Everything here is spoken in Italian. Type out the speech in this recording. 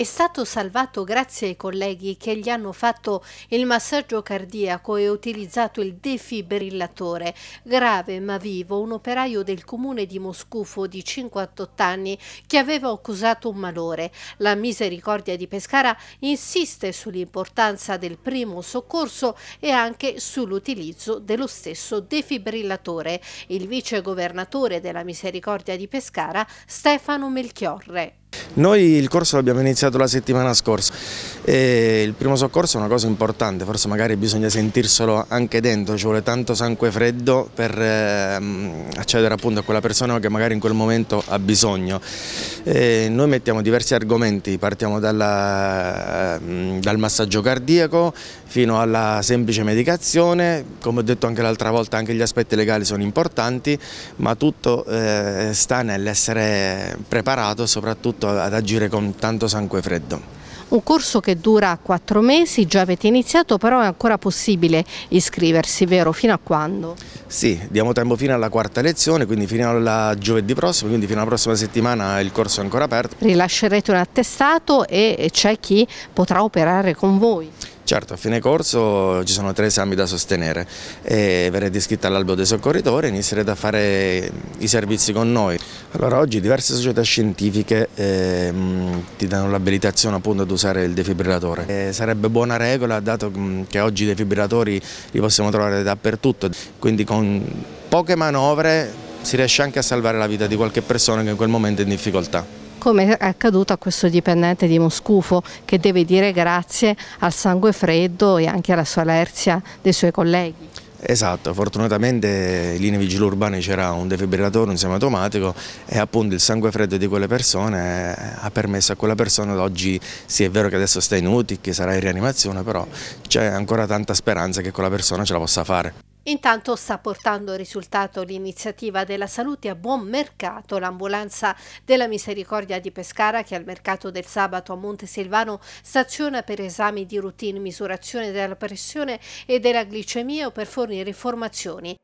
È stato salvato grazie ai colleghi che gli hanno fatto il massaggio cardiaco e utilizzato il defibrillatore. Grave ma vivo, un operaio del comune di Moscufo di 58 anni che aveva accusato un malore. La misericordia di Pescara insiste sull'importanza del primo soccorso e anche sull'utilizzo dello stesso defibrillatore. Il vice governatore della misericordia di Pescara, Stefano Melchiorre. Noi il corso l'abbiamo iniziato la settimana scorsa e il primo soccorso è una cosa importante, forse magari bisogna sentirselo anche dentro, ci vuole tanto sangue freddo per ehm, accedere appunto a quella persona che magari in quel momento ha bisogno. E noi mettiamo diversi argomenti, partiamo dalla, ehm, dal massaggio cardiaco fino alla semplice medicazione, come ho detto anche l'altra volta anche gli aspetti legali sono importanti, ma tutto eh, sta nell'essere preparato soprattutto a ad agire con tanto sangue freddo. Un corso che dura quattro mesi, già avete iniziato, però è ancora possibile iscriversi, vero? Fino a quando? Sì, diamo tempo fino alla quarta lezione, quindi fino al giovedì prossimo, quindi fino alla prossima settimana il corso è ancora aperto. Rilascerete un attestato e c'è chi potrà operare con voi? Certo, a fine corso ci sono tre esami da sostenere e verrete iscritta all'albo dei soccorritori e inizierete a fare i servizi con noi. Allora oggi diverse società scientifiche eh, ti danno l'abilitazione appunto ad usare il defibrillatore. E eh, sarebbe buona regola dato mm, che oggi i defibrillatori li possiamo trovare dappertutto, quindi con poche manovre si riesce anche a salvare la vita di qualche persona che in quel momento è in difficoltà come è accaduto a questo dipendente di Moscufo che deve dire grazie al sangue freddo e anche alla sua solerzia dei suoi colleghi. Esatto, fortunatamente in linea vigile urbana c'era un defibrillatore, un semiautomatico e appunto il sangue freddo di quelle persone ha permesso a quella persona ad oggi, sì è vero che adesso sta inutile, che sarà in rianimazione, però c'è ancora tanta speranza che quella persona ce la possa fare. Intanto sta portando risultato l'iniziativa della salute a buon mercato. L'ambulanza della Misericordia di Pescara, che al mercato del sabato a Monte Silvano staziona per esami di routine, misurazione della pressione e della glicemia o per fornire informazioni.